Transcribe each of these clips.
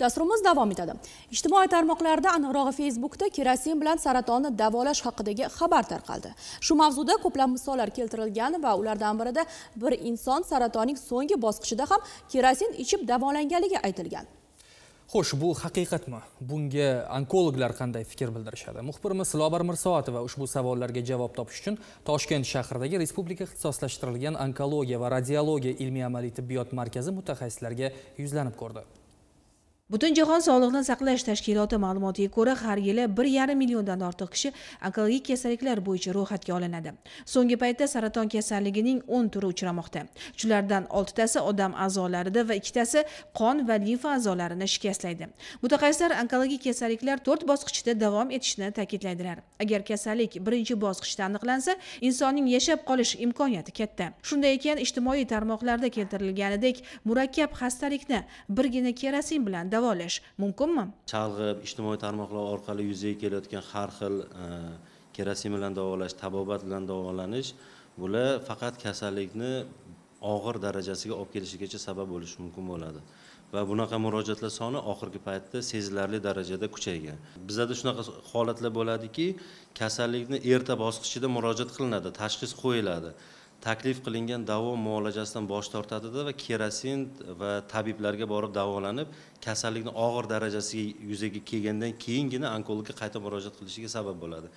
dasturimiz davom etadi ijtimoiy tarmoqlarda aniqrog'i facebookda kerosin bilan saratonni davolash haqidagi xabar tarqaldi shu mavzuda ko'plab misollar keltirilgan va ulardan birida bir inson saratonning so'nggi bosqichida ham kerosin ichib davolanganligi aytilgan xo'sh bu haqiqatmi bunga onkologlar qanday fikr bildirishadi muxbirimiz lobar mirsoatova ushbu savollarga javob topish uchun toshkent shahridagi respublika ixtisoslashtirilgan onkologiya va radiologiya ilmiy amaliy tibbiyot markazi mutaxassislariga yuzlanib ko'rdi butunjahon sog'liqni saqlash tashkiloti ma'lumotiga ko'ra har yili bir yarim milliondan ortiq kishi onkologik kasalliklar bo'yicha ro'yxatga olinadi so'nggi paytda saraton kasalligining o'n turi uchramoqda shulardan oltitasi odam a'zolarida va ikkitasi qon va limfa a'zolarini shikastlaydi mutaxassislar onkologik kasalliklar to'rt bosqichda davom etishini ta'kidlaydilar agar kasallik birinchi bosqichda aniqlansa insonning yashab qolish imkoniyati katta shunday ekan ijtimoiy tarmoqlarda keltirilganidek murakkab xastalikni birgina kerosin bilan davolash mumkinmi chalg'ib ijtimoiy tarmoqlar orqali yuzaga kelayotgan har xil e, kerosin bilan davolash tabobat bilan davolanish bular faqat kasallikni og'ir darajasiga olib kelishigacha sabab bo'lishi mumkin bo'ladi va bunaqa murojaatlar soni oxirgi paytda sezilarli darajada kuchaygan bizada shunaqa holatlar bo'ladiki kasallikni erta bosqichida murojaat qilinadi tashxis qo'yiladi taklif qilingan davo muolajasidan bosh tortadida va kerosin va tabiblarga borib davolanib kasallikni og'ir darajasiga yuzaga kelgandan keyingina onkologga qayta murojaat qilishiga sabab bo'ladi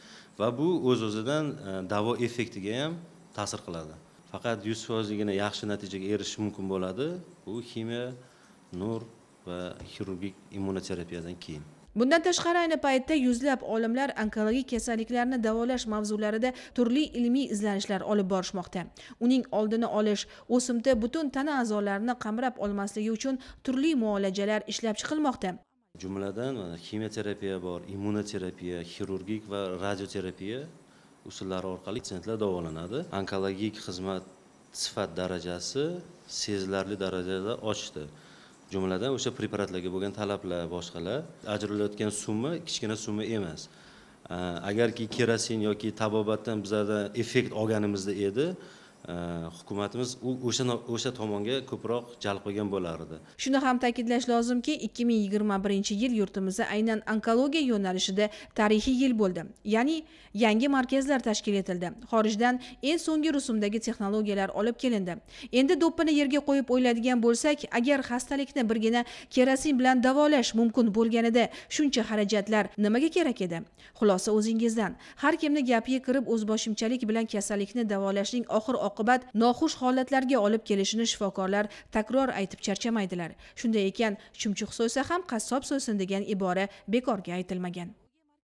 va bu o'z o'zidan e, davo effektiga ham ta'sir qiladi faqat yuz foizgina yaxshi natijaga erishish mumkin bo'ladi bu ximiya nur va xirurgik immunoterapiyadan keyin bundan tashqari ayni paytda yuzlab olimlar onkologik kasalliklarni davolash mavzularida turli ilmiy izlanishlar olib borishmoqda uning oldini olish o'simta butun tana a'zolarini qamrab olmasligi uchun turli muolajalar ishlab chiqilmoqda jumladan mana kimyoterapiya bor immunoterapiya xirurgik va radioterapiya usullari orqali patsientlar davolanadi onkologik xizmat sifat darajasi sezilarli darajada oshdi jumladan o'sha preparatlarga bo'lgan talablar boshqalar ajralilayotgan summa kichkina summa emas agarki kerosin yoki tabobatdan bizlarda effekt olganimizda edi Э, hukumatimiz o'sha o'sha tomonga ko'proq jalb qilgan bo'lar edi shuni ham ta'kidlash lozimki 2021 yil yurtimizda aynan onkologiya yo'nalishida tarixiy yil bo'ldi ya'ni yangi markazlar tashkil etildi xorijdan eng so'nggi rusumdagi texnologiyalar olib kelindi endi do'ppini yerga qo'yib o'yladigan bo'lsak agar xastalikni birgina kerosin bilan davolash mumkin bo'lganida shuncha xarajatlar nimaga kerak edi xulosa o'zingizdan har kimni gapiga kirib o'zboshimchalik bilan kasallikni davolashning oxir oqibat noxush holatlarga olib kelishini shifokorlar takror aytib charchamaydilar shunday ekan chumchuq so'ysa ham qassob so'ysin degan ibora bekorga aytilmagan